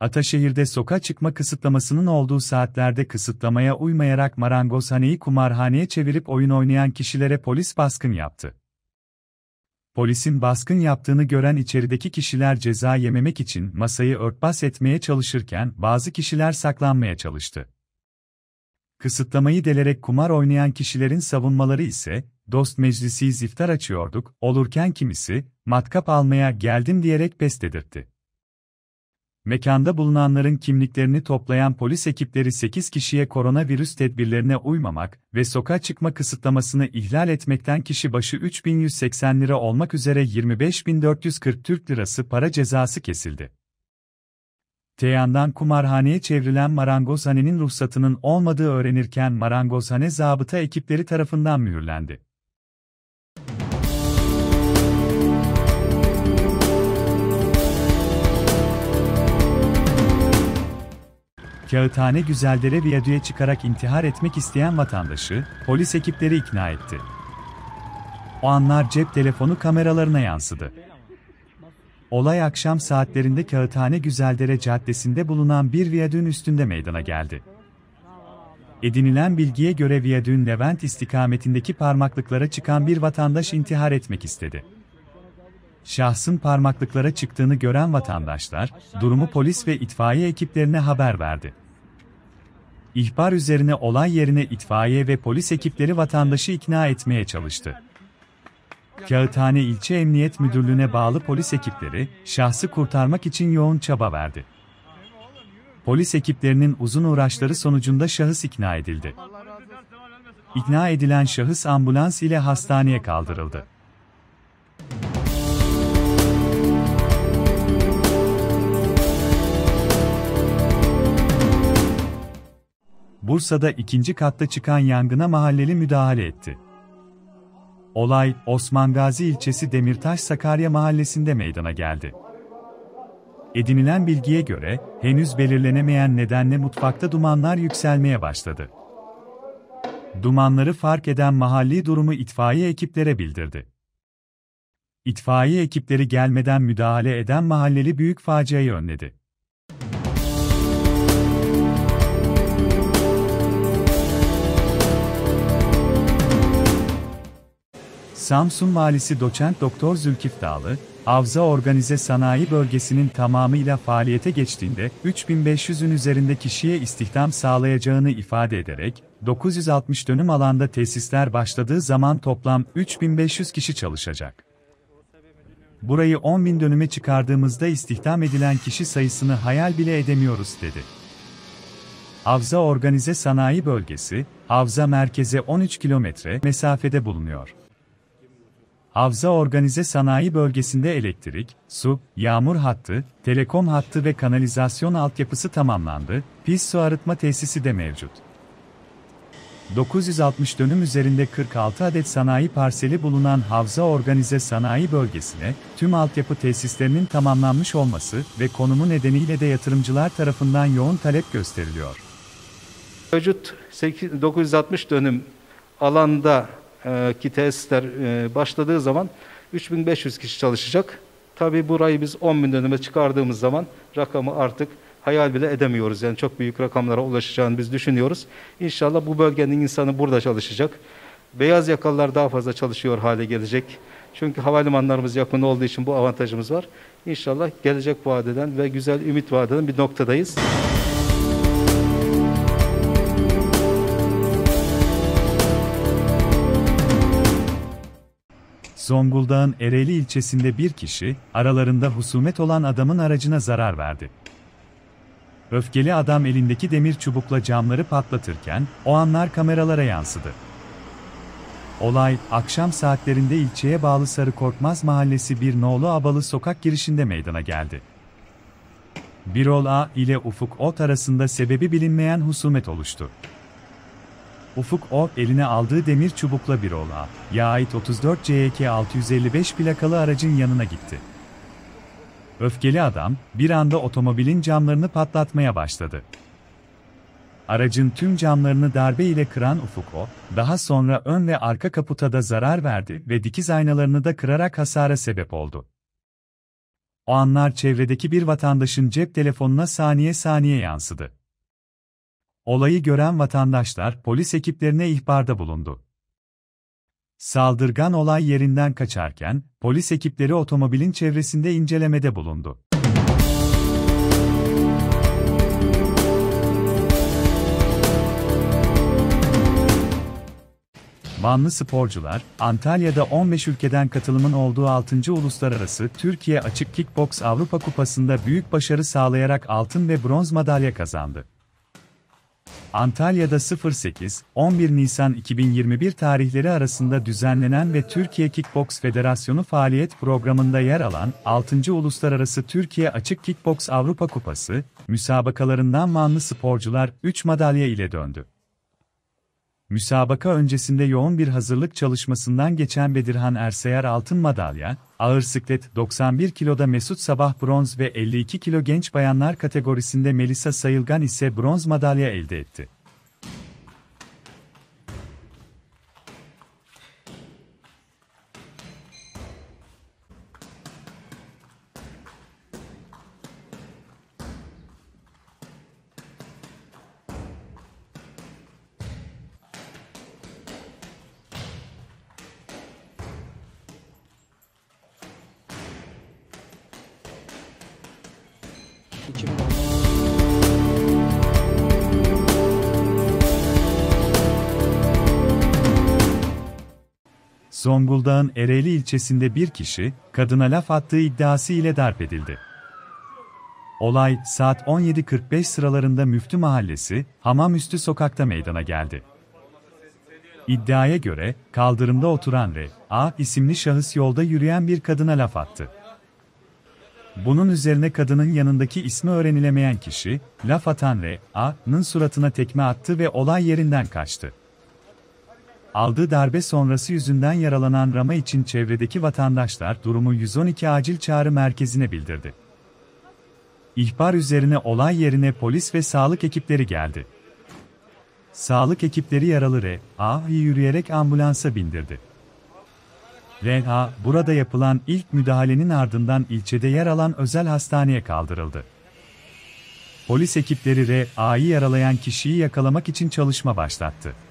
Ataşehir'de sokağa çıkma kısıtlamasının olduğu saatlerde kısıtlamaya uymayarak marangozhaneyi kumarhaneye çevirip oyun oynayan kişilere polis baskın yaptı. Polisin baskın yaptığını gören içerideki kişiler ceza yememek için masayı örtbas etmeye çalışırken bazı kişiler saklanmaya çalıştı. Kısıtlamayı delerek kumar oynayan kişilerin savunmaları ise, dost meclisi iftar açıyorduk, olurken kimisi, matkap almaya geldim diyerek pes dedirtti. Mekanda bulunanların kimliklerini toplayan polis ekipleri 8 kişiye koronavirüs tedbirlerine uymamak ve sokağa çıkma kısıtlamasını ihlal etmekten kişi başı 3180 lira olmak üzere 25440 Türk lirası para cezası kesildi. Teyan'dan kumarhaneye çevrilen marangozhanenin ruhsatının olmadığı öğrenirken marangozhane zabıta ekipleri tarafından mühürlendi. Kağıthane Güzeldere Viyadü'ye çıkarak intihar etmek isteyen vatandaşı, polis ekipleri ikna etti. O anlar cep telefonu kameralarına yansıdı. Olay akşam saatlerinde Kağıthane Güzeldere Caddesi'nde bulunan bir viyadüğün üstünde meydana geldi. Edinilen bilgiye göre viyadüğün Levent istikametindeki parmaklıklara çıkan bir vatandaş intihar etmek istedi şahsın parmaklıklara çıktığını gören vatandaşlar, durumu polis ve itfaiye ekiplerine haber verdi. İhbar üzerine olay yerine itfaiye ve polis ekipleri vatandaşı ikna etmeye çalıştı. Kağıthane İlçe Emniyet Müdürlüğü'ne bağlı polis ekipleri, şahsı kurtarmak için yoğun çaba verdi. Polis ekiplerinin uzun uğraşları sonucunda şahıs ikna edildi. İkna edilen şahıs ambulans ile hastaneye kaldırıldı. Bursa'da ikinci katta çıkan yangına mahalleli müdahale etti. Olay, Osman Gazi ilçesi Demirtaş Sakarya mahallesinde meydana geldi. Edinilen bilgiye göre, henüz belirlenemeyen nedenle mutfakta dumanlar yükselmeye başladı. Dumanları fark eden mahalli durumu itfaiye ekiplere bildirdi. İtfaiye ekipleri gelmeden müdahale eden mahalleli büyük faciayı önledi. Samsun Valisi Doçent Doktor Zülkif Dağlı, Avza Organize Sanayi Bölgesi'nin tamamıyla faaliyete geçtiğinde 3500'ün üzerinde kişiye istihdam sağlayacağını ifade ederek, 960 dönüm alanda tesisler başladığı zaman toplam 3500 kişi çalışacak. Burayı 10 bin dönüme çıkardığımızda istihdam edilen kişi sayısını hayal bile edemiyoruz dedi. Avza Organize Sanayi Bölgesi, Avza merkeze 13 kilometre mesafede bulunuyor. Havza organize sanayi bölgesinde elektrik, su, yağmur hattı, telekom hattı ve kanalizasyon altyapısı tamamlandı, pis su arıtma tesisi de mevcut. 960 dönüm üzerinde 46 adet sanayi parseli bulunan Havza Organize Sanayi Bölgesi'ne, tüm altyapı tesislerinin tamamlanmış olması ve konumu nedeniyle de yatırımcılar tarafından yoğun talep gösteriliyor. Mevcut 960 dönüm alanda e, ki tesisler e, başladığı zaman 3500 kişi çalışacak. Tabii burayı biz 10 bin dönüme çıkardığımız zaman rakamı artık hayal bile edemiyoruz. Yani çok büyük rakamlara ulaşacağını biz düşünüyoruz. İnşallah bu bölgenin insanı burada çalışacak. Beyaz yakalılar daha fazla çalışıyor hale gelecek. Çünkü havalimanlarımız yakın olduğu için bu avantajımız var. İnşallah gelecek vadeden ve güzel ümit vadeden bir noktadayız. Zonguldak'ın Ereğli ilçesinde bir kişi, aralarında husumet olan adamın aracına zarar verdi. Öfkeli adam elindeki demir çubukla camları patlatırken, o anlar kameralara yansıdı. Olay, akşam saatlerinde ilçeye bağlı Sarı Korkmaz Mahallesi bir Noğlu Abalı sokak girişinde meydana geldi. Birol A ile Ufuk Ot arasında sebebi bilinmeyen husumet oluştu. Ufuk O, eline aldığı demir çubukla bir oğlağa, ya 34 CYK 655 plakalı aracın yanına gitti. Öfkeli adam, bir anda otomobilin camlarını patlatmaya başladı. Aracın tüm camlarını darbe ile kıran Ufuk O, daha sonra ön ve arka kaputa da zarar verdi ve dikiz aynalarını da kırarak hasara sebep oldu. O anlar çevredeki bir vatandaşın cep telefonuna saniye saniye yansıdı. Olayı gören vatandaşlar polis ekiplerine ihbarda bulundu. Saldırgan olay yerinden kaçarken polis ekipleri otomobilin çevresinde incelemede bulundu. Vanlı sporcular, Antalya'da 15 ülkeden katılımın olduğu 6. Uluslararası Türkiye Açık Kickbox Avrupa Kupası'nda büyük başarı sağlayarak altın ve bronz madalya kazandı. Antalya'da 08-11 Nisan 2021 tarihleri arasında düzenlenen ve Türkiye Kickbox Federasyonu faaliyet programında yer alan 6. Uluslararası Türkiye Açık Kickbox Avrupa Kupası müsabakalarından manlı sporcular 3 madalya ile döndü müsabaka öncesinde yoğun bir hazırlık çalışmasından geçen Bedirhan Erseyer altın madalya, ağır siklet 91 kiloda Mesut Sabah bronz ve 52 kilo genç bayanlar kategorisinde Melisa Sayılgan ise bronz madalya elde etti. Zonguldak'ın Ereğli ilçesinde bir kişi, kadına laf attığı iddiası ile darp edildi. Olay, saat 17.45 sıralarında Müftü Mahallesi, Hamamüstü sokakta meydana geldi. İddiaya göre, kaldırımda oturan R. A. isimli şahıs yolda yürüyen bir kadına laf attı. Bunun üzerine kadının yanındaki ismi öğrenilemeyen kişi, laf atan A'nın suratına tekme attı ve olay yerinden kaçtı. Aldığı darbe sonrası yüzünden yaralanan Rama için çevredeki vatandaşlar durumu 112 acil çağrı merkezine bildirdi. İhbar üzerine olay yerine polis ve sağlık ekipleri geldi. Sağlık ekipleri yaralı R.A.'yı yürüyerek ambulansa bindirdi. Renha, burada yapılan ilk müdahalenin ardından ilçede yer alan özel hastaneye kaldırıldı. Polis ekipleri R.A.'yı yaralayan kişiyi yakalamak için çalışma başlattı.